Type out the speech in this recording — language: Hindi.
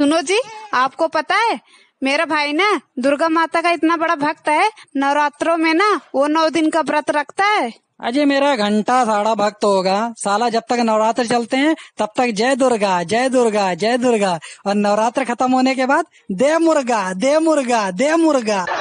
सुनो जी आपको पता है मेरा भाई ना दुर्गा माता का इतना बड़ा भक्त है नवरात्रों में ना वो नौ दिन का व्रत रखता है अजय मेरा घंटा साड़ा भक्त होगा साला जब तक नवरात्र चलते हैं तब तक जय दुर्गा जय दुर्गा जय दुर्गा और नवरात्र खत्म होने के बाद दे मुर्गा दे मुर्गा दे मुर्गा